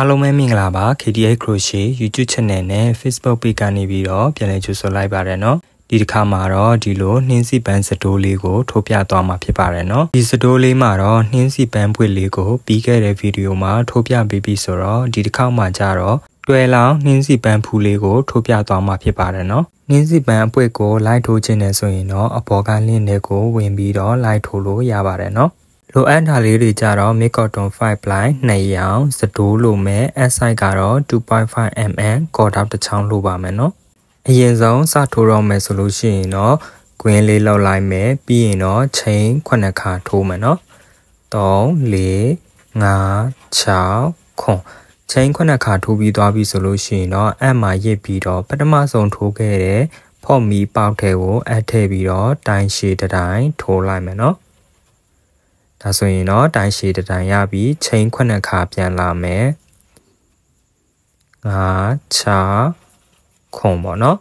အားလုံးပဲမင်္ဂလာပါ KTA Crochet YouTube Channel နဲ့ Facebook Page ကနေပြီးတော့ပြန်လည်ကြိုဆိုလိုက်ပါရနော်ဒီတစ်ခါမှာတော့ဒီလိုနှင်းစီပန်းစတိုးလေးကိုထုတ်ပြသွားမှာဖြစ်ပါတယ်နော်ဒီစတိုးလေးမှာတော့နှင်းစီပန်းပွေလေးကိုပြီးခဲ့တဲ့ဗီဒီယိုမှာထုတ်ပြပေးပြီးဆိုတော့ဒီတစ်ခါမှာကြတော့တွယ်လောင်နှင်းစီပန်းဖူးလေးကိုထုတ်ပြသွားမှာဖြစ်ပါတယ်နော်နှင်းစီပန်းအပွေကိုလိုက်ထိုးခြင်းနဲ့ဆိုရင်တော့အပေါ်ကလင့်တွေကိုဝင်ပြီးတော့လိုက်ထိုးလို့ရပါတယ်နော်လိုအပ်တာလေးတွေကြတော့ mid cotton 5 ply နှစ်ရောင်စတိုးလိုမယ် S size ကတော့2.5 mm ကော်တောက်တစ်ချောင်းလိုပါမယ်နော်အရင်ဆုံးစထိုးတော့မယ်ဆိုလို့ရှိရင်တော့ကွင်းလေးလောက်လိုက်မယ်ပြီးရင်တော့ချိန်ခုနှစ်ခါထိုးမယ်နော်3 4 5 6ခွန်ချိန်ခုနှစ်ခါထိုးပြီးသွားပြီဆိုလို့ရှိရင်တော့အမှရစ်ပြီးတော့ပထမဆုံးထိုးခဲ့တဲ့ဖော့မီပေါက်ထဲကိုအပ်ထည့်ပြီးတော့တိုင်ရှည်တိုင်းထိုးလိုက်မယ်နော်ဒါဆိုရင်တော့တိုင်းရှည်တတိုင်းရပြီးချိန်ခုနှစ်ခါပြန်လာမယ်ငါချခုံပေါ့နော်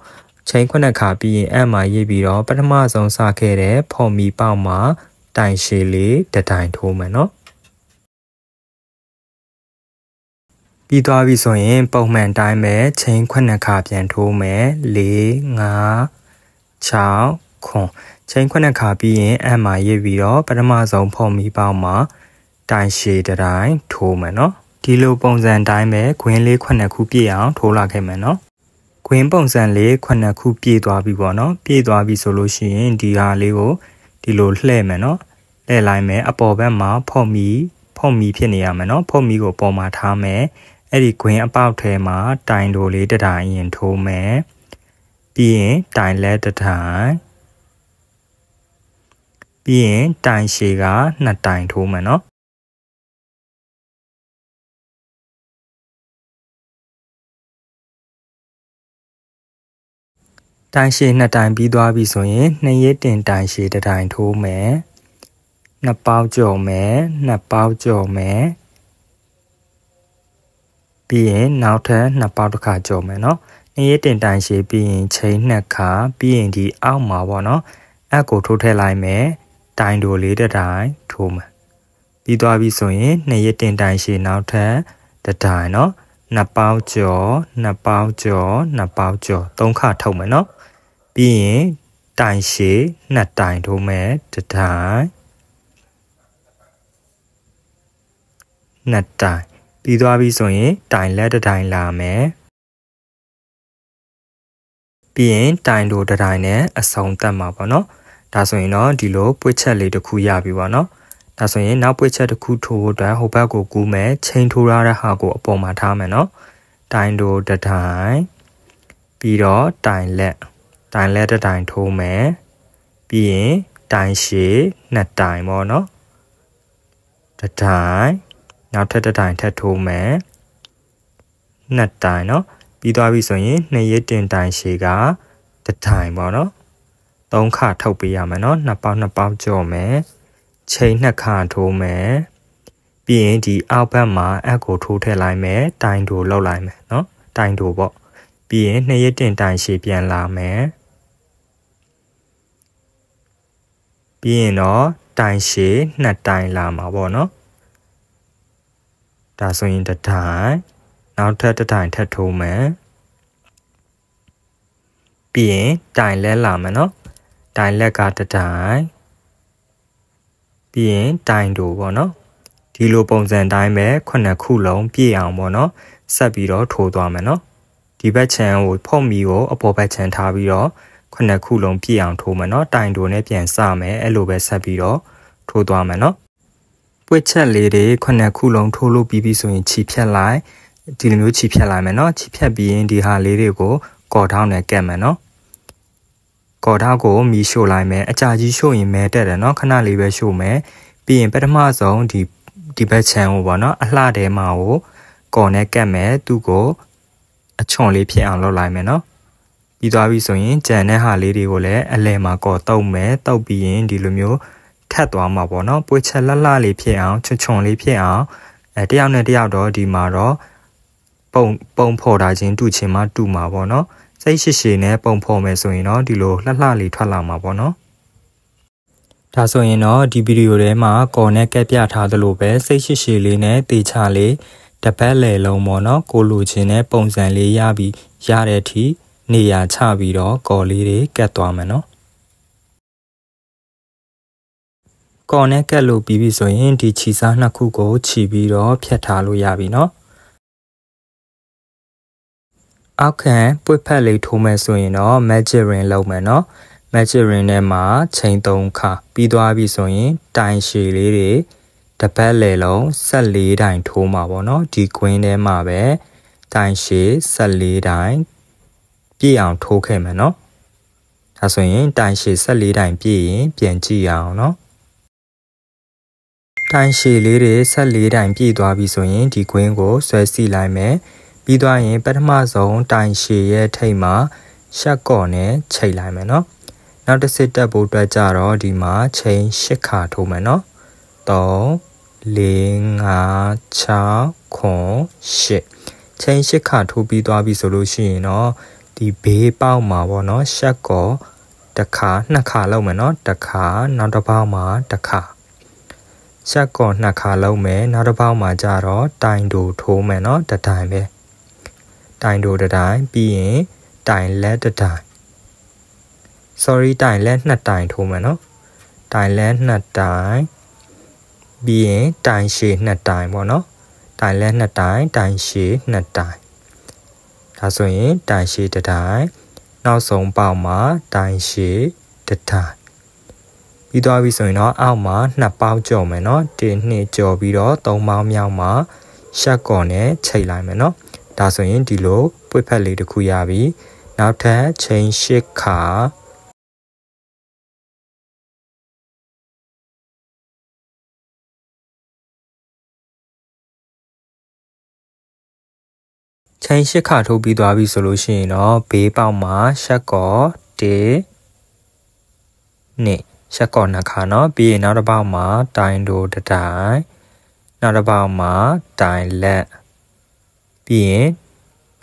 ချိန်ခုနှစ်ခါပြီးရင်အဲ့မှာရေးပြီးတော့ပထမဆုံးစခဲ့တဲ့ဖော်မီပေါက်မှာတိုင်ရှည်လေးတတိုင်ထိုးမယ်နော်ပြီးသွားပြီဆိုရင် ပုံမှန်တိုင်းပဲချိန်ခုနှစ်ခါပြန်ထိုးမယ်၄၅၆ခွန်ချိန်ခုနှစ်ခါပြီးရင်အမ်မှာရစ်ပြီးတော့ပထမဆုံးဖုံမီပေါက်မှာတိုင်ရှည်တိုင်းထိုးမယ်နော်ဒီလိုပုံစံတိုင်းပဲခွင်းလေးခုနှစ်ခုပြည့်အောင်ထိုးလာခဲ့မယ်နော် ခွင်းပုံစံလေးခုနှစ်ခုပြည့်သွားပြီပေါ့နော် ပြည့်သွားပြီဆိုလို့ရှိရင်ဒီဟာလေးကိုဒီလိုလှည့်မယ်နော်လှည့်လိုက်မယ်အပေါ်ဘက်မှာဖုံမီဖုံမီဖြစ်နေရမယ်နော်ဖုံမီကိုပေါ်မှာထားမယ်အဲ့ဒီခွင်းအပေါက်ထဲမှာတိုင်တိုလေးတတိုင်းရင်ထိုးမယ်ပြီးရင်တိုင်လက်တတိုင်းပြီးရင်တိုင်ရှည်က2တိုင်ထိုးမယ်နော်တိုင်ရှည်2တိုင်ပြီးသွားပြီဆိုရင်2ရက်တင်တိုင်ရှည်1တိုင်ထိုးမယ်2ပေါက်ကြော်မယ်2ပေါက်ကြော်မယ်ပြီးရင်နောက်ထပ်2ပေါက်တစ်ခါကြော်မယ်နော်နေ့ရက်တင်တိုင်ရှည်ပြီးရင်ချိန်နှစ်ခါပြီးရင်ဒီအောက်မှာပေါ့နော် အက်ကိုထိုးထည့်လိုက်မယ်တိုင်တို့လေးတတိုင်ထိုးမယ်ပြီးသွားပြီဆိုရင်နှစ်ရစ်တင်တိုင်ရှည်နောက်ထပ်တတိုင်နော်နှစ်ပေါင်းကျော်နှစ်ပေါင်းကျော်နှစ်ပေါင်းကျော်သုံးခထုတ်မယ်နော်ပြီးရင်တိုင်ရှည်နှစ်တိုင်ထိုးမယ်တတိုင်နှစ်တိုင်ပြီးသွားပြီဆိုရင် တိုင်လက်တတိုင်လာမယ်ပြီးရင်တိုင်တို့တတိုင်းနဲ့အဆုံးသတ်မှာပေါ့နော်ဒါဆိုရင်တော့ဒီလိုပွေချက်လေးတစ်ခုရပြီပေါ့နော်ဒါဆိုရင်နောက်ပွေချက်တစ်ခုထိုးဖို့အတွက်ဟိုဘက်ကိုကူးမယ်ချိန်ထိုးရတဲ့ဟာကိုအပေါ်မှာထားမယ်နော်တိုင်တို့တတိုင်ပြီးတော့တိုင်လက်တိုင်လက်တတိုင်ထိုးမယ်ပြီးရင်တိုင်ရှည်နှစ်တိုင်ပေါ့နော်တတိုင်နောက်ထပ်တတိုင်ထပ်ထိုးမယ်နှစ်တိုင်နော်ပြီးသွားပြီဆိုရင်နှစ်ရစ်တင်တိုင်ရှည်ကတတိုင်ပေါ့နော်3ခါထုတ်ပေးရမယ်နော်2ပေါက်2ပေါက်ကြော့မယ်ချိန်2ခါထိုးမယ်ပြီးရင်ဒီအောက်ဘက်မှာအက်ကိုထိုးထည့်လိုက်မယ်တိုင်တူလောက်လိုက်မယ်နော်တိုင်တူပေါ့ပြီးရင်နှစ်ရစ်တင်တိုင်ရှည်ပြန်လာမယ်ပြီးရင်တော့တိုင်ရှည်နှစ်တိုင်လာမှာပေါ့နော်ဒါဆိုရင်တတိုင်နောက်ထပ်တတိုင်ထပ်ထိုးမယ်ပြီးရင်တိုင်လဲလာမယ်နော်တိုင်လက်ကတတိုင်ပြီးရင်တိုင်တူပေါ့နော်ဒီလိုပုံစံတိုင်းပဲခုနှစ်ခုလုံးပြည့်အောင်ပေါ့နော်ဆက်ပြီးတော့ထိုးသွားမယ်နော်ဒီဘက်ခြံကိုဖုတ်မီကိုအပေါ်ဘက်ခြံထားပြီးတော့ခုနှစ်ခုလုံးပြည့်အောင်ထိုးမယ်နော်တိုင်တူနဲ့ပြန်စမယ်အဲ့လိုပဲဆက်ပြီးတော့ထိုးသွားမယ်နော်ပွက်ချက်လေးတွေခုနှစ်ခုလုံးထိုးလို့ပြီးပြီဆိုရင်ခြိဖြက်လိုက်ဒီလိုမျိုးခြိဖြက်လိုက်မယ်နော်ခြိဖြက်ပြီးရင်ဒီဟာလေးတွေကိုကော်ထောင်းနဲ့ကက်မယ်နော်ကော်ထောက်ကိုမီးရှို့လိုက်မယ်အကြာကြီးရှို့ရင်မဲတက်တယ်เนาะခဏလေးပဲရှို့မယ်ပြီးရင်ပထမဆုံးဒီဒီဘက်ချန်ကိုပေါ့เนาะအလှတဲမှာကိုကော်နဲ့ကတ်မယ်သူ့ကိုအချွန်လေးဖြစ်အောင်လုပ်လိုက်မယ်เนาะပြီးသွားပြီဆိုရင်ကြံတဲ့ဟာလေးတွေကိုလည်းအလဲမှာကော်တုပ်မယ်တုပ်ပြီးရင်ဒီလိုမျိုးထက်သွားမှာပေါ့เนาะပွေချက်လှလှလေးဖြစ်အောင်ချွန်ချွန်လေးဖြစ်အောင်အဲတယောက်နဲ့တယောက်တော့ဒီမှာတော့ပုံပုံဖော်တာချင်း တူချင်းမှတူမှာပေါ့เนาะစိတ်ရှိရှိနဲ့ပုံဖော်မယ်ဆိုရင်တော့ဒီလိုလှလှလေးထွက်လာမှာပေါ့နော်ဒါဆိုရင်တော့ဒီဗီဒီယိုထဲမှာကော်နဲ့ကက်ပြထားသလိုပဲစိတ်ရှိရှိလေးနဲ့တေချာလေးတပတ်လေလုံးပေါ့နော် ကိုလိုချင်တဲ့ပုံစံလေးရပြီးရတဲ့အထိနေရာချပြီးတော့ကော်လေးတွေကတ်သွားမယ်နော်ကော်နဲ့ကတ်လို့ပြီးပြီဆိုရင်ဒီခြီစားနှစ်ခုကို ခြီပြီးတော့ဖြတ်ထားလို့ရပြီနော်အောက်ခံပွတ်ဖက်လေးထိုးမယ်ဆိုရင်တော့ magic ring လောက်မယ်နော် magic ring ထဲမှာချိန်3ခါပြီးသွားပြီဆိုရင် တိုင်ရှည်လေးတွေတပတ်လေလုံး14တိုင်ထိုးမှာပေါ့နော်ဒီ queen ထဲမှာပဲတိုင်ရှည်14တိုင်ပြည့်အောင်ထိုးခဲ့မယ်နော်ဒါဆိုရင်တိုင်ရှည်14တိုင်ပြည့်ရင်ပြန်ကြည့်အောင်နော်တိုင်ရှည်လေးတွေ14တိုင်ပြည့်သွားပြီဆိုရင်ဒီ queen ကို ဆွဲစီလိုက်မယ်ပြီးသွားရင်ပထမဆုံးတိုင်ရှည်ရဲ့ထိတ်မှာရှက်ကော့နဲ့ချိန်လိုက်မယ်နော်နောက်တစ်စစ်တက်ဖို့အတွက်ကြတော့ဒီမှာချိန်၈ခါထိုးမယ်နော်3 4 5 6 9 10ချိန်၈ခါထိုးပြီးသွားပြီဆိုလို့ရှိရင်တော့ဒီဘေးပေါက်မှာပေါ့နော်ရှက်ကော့တစ်ခါနှစ်ခါလောက်မယ်နော်တစ်ခါနောက်တစ်ပေါက်မှာတစ်ခါရှက်ကော့နှစ်ခါလောက်မယ်နောက်တစ်ပေါက်မှာကြတော့တိုင်တူထိုးမယ်နော်တတိုင်ပဲတိုင်တို့တတိုင်ပြီးရင်တိုင်လက်တတိုင် sorry တိုင်လက်နှစ်တိုင်ထိုးမယ်နော်တိုင်လက်နှစ်တိုင်ပြီးရင်တိုင်ရှည်နှစ်တိုင်ပေါ့နော်တိုင်လက်နှစ်တိုင်တိုင်ရှည်နှစ်တိုင်ဒါဆိုရင်တိုင်ရှည်တတိုင်နောက်ဆုံးပေါက်မှာတိုင်ရှည်တတိုင်ပြီးသွားပြီဆိုရင်တော့အောက်မှာနှစ်ပေါက်ကြော်မယ်နော်တင်းနှစ်ကြော်ပြီးတော့သုံးပေါက်မြောက်မှာ ရှက်ကော်နဲ့ချိန်လိုက်မယ်နော်ဒါဆိုရင်ဒီလိုပွေဖက်လေးတစ်ခုရပြီ နောက်ထပ် chain 6ခါချိန်ရှစ်ခါထိုးပြီးသွားပြီ ဆိုလို့ရှိရင်တော့ဘေးပေါက်မှာ ရှက်ကော1နှစ်ရှက်ကောနှစ်ခါเนาะပြီးရင်နောက်တစ်ပေါက်မှာတိုင်ဒိုတတိုင်နောက်တစ်ပေါက်မှာတိုင်လက်ပြီးရင်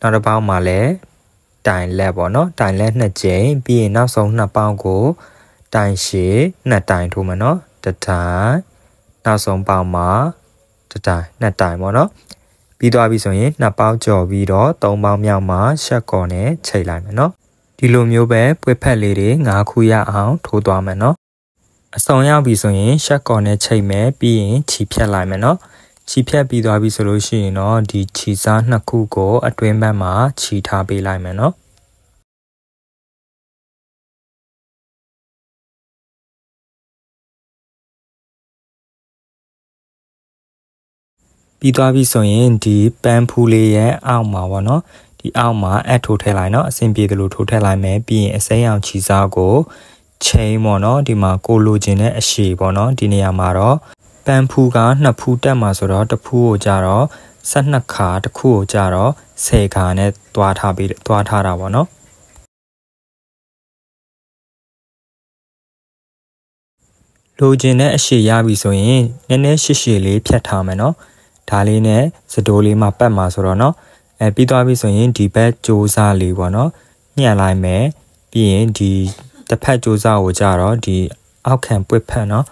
နောက်တစ်ပေါင်းမှာလည်းတိုင်လက်ပေါ့နော်တိုင်လက်နှစ်ကြိမ်ပြီးရင်နောက်ဆုံးနှစ်ပေါင်းကို တိုင်ရှည်နှစ်တိုင်ထိုးမယ်နော်တတိုင်နောက်ဆုံးပေါင်းမှာတတိုင်နှစ်တိုင်ပေါ့နော်ပြီးသွားပြီဆိုရင်နှစ်ပေါင်းကျော်ပြီးတော့သုံးပေါင်းမြောက်မှာ ရှက်ကော်နဲ့ချိန်လိုက်မယ်နော်ဒီလိုမျိုးပဲပွေဖက်လေးတွေငါးခုရအောင်ထိုးသွားမယ်နော်အဆောင်ရောက်ပြီဆိုရင်ရှက်ကော်နဲ့ချိန်မယ်ပြီးရင်ခြီဖြတ်လိုက်မယ်နော်ခြီးဖြတ်ပြီးသွားပြီဆိုလို့ရှိရင်တော့ဒီခြီးစားနှစ်ခုကို အတွင်းဘက်မှာခြီးထားပေးလိုက်မယ်နော်ပြီးသွားပြီဆိုရင်ဒီပန်ဖူလေးရဲ့အောက်မှာပေါ့နော်ဒီအောက်မှာအက်ထိုးထည့်လိုက်နော်အဆင်ပြေသလိုထိုးထည့်လိုက်မယ်ပြီးရင်အစိမ်းအောင်ခြီးစားကို ချိန်ပေါ့နော်ဒီမှာကိုလိုချင်တဲ့အရှိပေါ့နော်ဒီနေရာမှာတော့ပန်ဖူက2ဖူးတက်မှာဆိုတော့တစ်ဖူးကိုကြတော့12ခါတစ်ခုကိုကြတော့10ခါနဲ့တွားထားပြီးတွားထားတာပေါ့နော်လိုချင်တဲ့အရှိရပြီဆိုရင်နည်းနည်းရှည်ရှည်လေးဖြတ်ထားမယ်နော်ဒါလေးနဲ့စတိုးလေးမှာပတ်မှာဆိုတော့နော်အဲပြီးသွားပြီဆိုရင်ဒီဘက်စူးစမ်းလေးပေါ့နော်ညှက်လိုက်မယ်ပြီးရင်ဒီတစ်ဖက်စူးစမ်းကိုကြတော့ဒီအောက်ခံပွတ်ဖက်နော်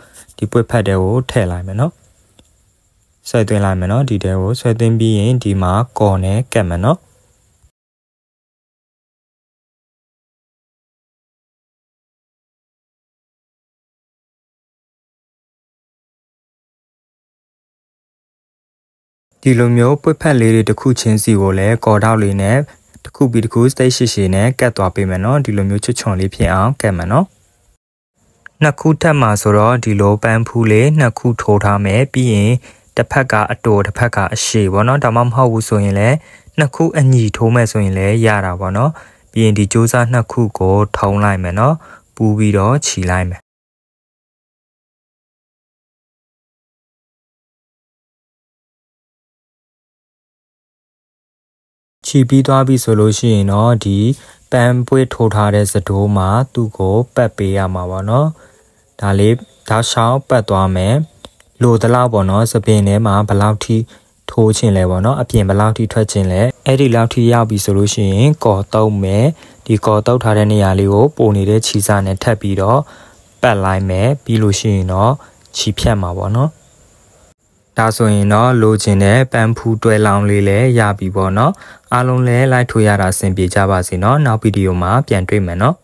ဒီပွက်ဖက်တဲ့ကိုထည့်လိုက်မယ်နော်ဆွဲသွင်းလိုက်မယ်နော်ဒီတဲကိုဆွဲသွင်းပြီးရင်ဒီမှာကော်နဲ့ကတ်မယ်နော်ဒီလိုမျိုးပွက်ဖက်လေးတွေတစ်ခုချင်းစီကိုလည်းကော်တောက်လေးနဲ့တစ်ခုပြီးတစ်ခု state ရှိရှိနဲ့ကတ်သွားပေးမယ်နော်ဒီလိုမျိုးချွတ်ချွန်လေးဖြစ်အောင်ကတ်မယ်နော်နှစ်ခုထပ်မှာဆိုတော့ဒီလိုပန်းဖူးလေးနှစ်ခုထိုးထားမယ်ပြီးရင်တစ်ဖက်ကအတူတစ်ဖက်ကအရှိပေါ့နော်ဒါမှမဟုတ်ဘူးဆိုရင်လည်းနှစ်ခုအညီထိုးမယ်ဆိုရင်လည်းရတာပေါ့နော် ပြီးရင်ဒီစူးစမ်းနှစ်ခုကို ထုံလိုက်မယ်နော်ပူပြီးတော့ခြီလိုက်မယ်ခြီပြီးသွားပြီဆိုလို့ရှိရင်တော့ဒီပန်ပွေးထိုးထားတဲ့စတိုးမှာသူ့ကိုပတ်ပေးရမှာပေါ့နော်။ဒါလေးဒါရှောင်းပတ်သွားမယ်လိုတလောက်ပေါ့နော်သပင်ထဲမှာဘလောက်ထိထိုးခြင်းလဲပေါ့နော်အပြင်ဘလောက်ထိထွက်ခြင်းလဲအဲ့ဒီလောက်ထိရောက်ပြီဆိုလို့ရှိရင်ကော်တုပ်မယ်ဒီကော်တုပ်ထားတဲ့နေရာလေးကိုပုံနေတဲ့ခြေစာနဲ့ထပ်ပြီးတော့ပတ်လိုက်မယ်ပြီးလို့ရှိရင်တော့ခြေဖြတ်မှာပေါ့နော်ဒါဆိုရင်တော့လိုချင်တဲ့ပန်ဖူးတွဲလောင်းလေးလည်းရပြီပေါ့နော်အားလုံးလည်းလိုက်ထိုးရတာအဆင်ပြေကြပါစေနော်နောက်ဗီဒီယိုမှာပြန်တွေ့မယ်နော်